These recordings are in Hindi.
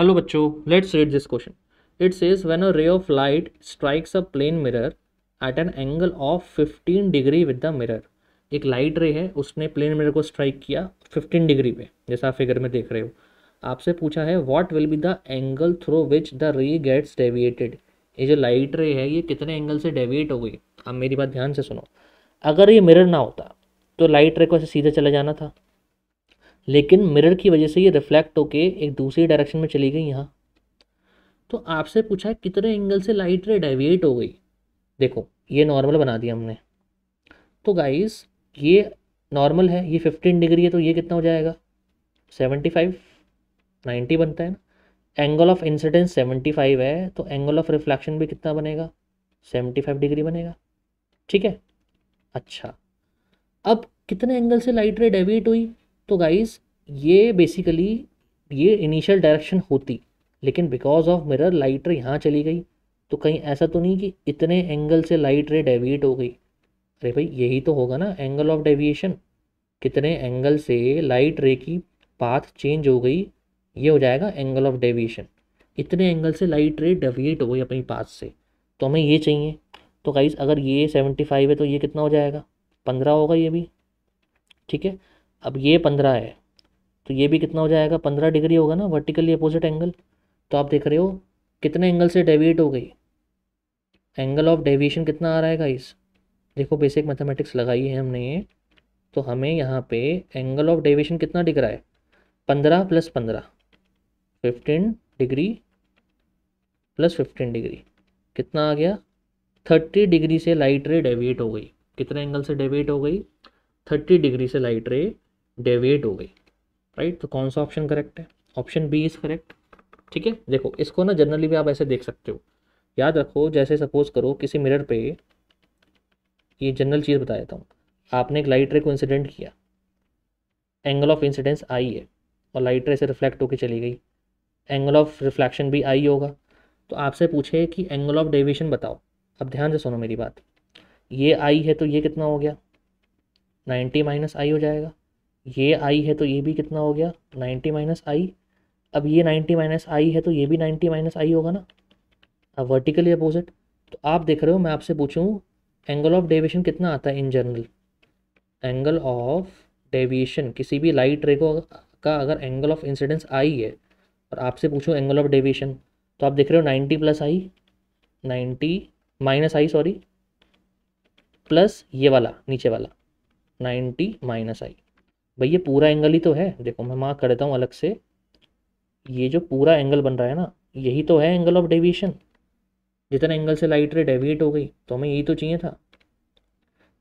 हेलो बच्चों let's read this question it is when a ray of light strikes a plane mirror at an angle of 15 degree with the mirror एक लाइट रे है उसने प्लेन मिरर को स्ट्राइक किया 15 डिग्री पे जैसा आप फिगर में देख रहे हो आपसे पूछा है what will be the angle through which the ray gets deviated ये जो लाइट रे है ये कितने एंगल से डेविएट हो गई अब मेरी बात ध्यान से सुनो अगर ये मिरर ना होता तो लाइट रे को ऐसे सीधे चले जाना था लेकिन मिरर की वजह से ये रिफ्लेक्ट होके एक दूसरी डायरेक्शन में चली गई यहाँ तो आपसे पूछा है कितने एंगल से लाइट रे डाइविएट हो गई देखो ये नॉर्मल बना दिया हमने तो गाइस ये नॉर्मल है ये फिफ्टीन डिग्री है तो ये कितना हो जाएगा सेवेंटी फाइव नाइन्टी बनता है ना angle of incidence seventy five है तो एंगल ऑफ रिफ्लेक्शन भी कितना बनेगा सेवेंटी फाइव डिग्री बनेगा ठीक है अच्छा अब कितने एंगल से लाइट रे डेविएट हुई तो गाइज़ ये बेसिकली ये इनिशियल डायरेक्शन होती लेकिन बिकॉज ऑफ मिरर लाइट रे यहाँ चली गई तो कहीं ऐसा तो नहीं कि इतने एंगल से लाइट रे डेविएट हो गई अरे भाई यही तो होगा ना एंगल ऑफ डेविएशन कितने एंगल से लाइट रे की पाथ चेंज हो गई ये हो जाएगा एंगल ऑफ डेविएशन इतने एंगल से लाइट रे डेविएट हो गई अपनी पाथ से तो हमें ये चाहिए तो गाइज़ अगर ये सेवेंटी फाइव है तो ये कितना हो जाएगा पंद्रह होगा ये भी ठीक है अब ये पंद्रह है तो ये भी कितना हो जाएगा पंद्रह डिग्री होगा ना वर्टिकली अपोजिट एंगल तो आप देख रहे हो कितने एंगल से डेविएट हो गई एंगल ऑफ डेविएशन कितना आ रहा है गाइस देखो बेसिक मैथमेटिक्स लगाई है हमने ये तो हमें यहाँ पे एंगल ऑफ डेविएशन कितना दिख रहा है पंद्रह प्लस पंद्रह fifteen degree plus fifteen degree कितना आ गया थर्टी डिग्री से लाइट रे डेविएट हो गई कितने एंगल से डेविएट हो गई थर्टी डिग्री से लाइट रे डेविएट हो गई राइट तो कौन सा ऑप्शन करेक्ट है ऑप्शन बी इज़ करेक्ट ठीक है देखो इसको ना जनरली भी आप ऐसे देख सकते हो याद रखो जैसे सपोज करो किसी मिरर पे ये जनरल चीज़ बता देता हूँ आपने एक लाइट रे को इंसिडेंट किया एंगल ऑफ इंसिडेंस आई है और लाइट रे से रिफ्लेक्ट होकर चली गई एंगल ऑफ रिफ्लेक्शन भी आई होगा तो आपसे पूछे कि एंगल ऑफ डेविएशन बताओ अब ध्यान से सुनो मेरी बात ये आई है तो ये कितना हो गया नाइन्टी माइनस आई हो जाएगा ये आई है तो ये भी कितना हो गया नाइन्टी माइनस आई अब ये नाइन्टी माइनस आई है तो ये भी नाइन्टी माइनस आई होगा ना अब वर्टिकली अपोजिट तो आप देख रहे हो मैं आपसे पूछूँ एंगल ऑफ डेविएशन कितना आता है in general angle of deviation किसी भी लाइट रे को का अगर एंगल ऑफ इंसिडेंस आई है और आपसे पूछूँ एंगल ऑफ डेविएशन तो आप देख रहे हो ninety plus I ninety minus I sorry plus ये वाला नीचे वाला नाइन्टी माइनस आई भाई ये पूरा एंगल ही तो है देखो मैं मार्क कर देता हूँ अलग से ये जो पूरा एंगल बन रहा है ना यही तो है एंगल ऑफ डेविएशन जितना एंगल से लाइट रे डेविएट हो गई तो हमें यही तो चाहिए था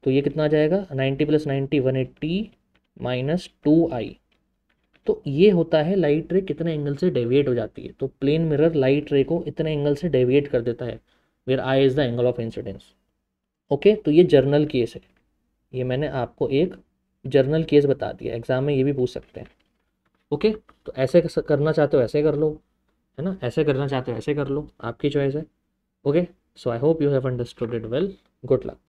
तो ये कितना आ जाएगा ninety plus ninety one eighty minus two I तो ये होता है लाइट रे कितने एंगल से डेविएट हो जाती है तो प्लेन मिरर लाइट रे को इतने एंगल से डेविएट कर देता है where I is the angle of incidence okay तो ये जर्नल केस है ये मैंने आपको एक जर्नल केस बता दिया एग्ज़ाम में ये भी पूछ सकते हैं ओके तो ऐसे करना चाहते हो ऐसे कर लो है ना ऐसे करना चाहते हो ऐसे कर लो आपकी चॉइस है okay so I hope you have understood it well good luck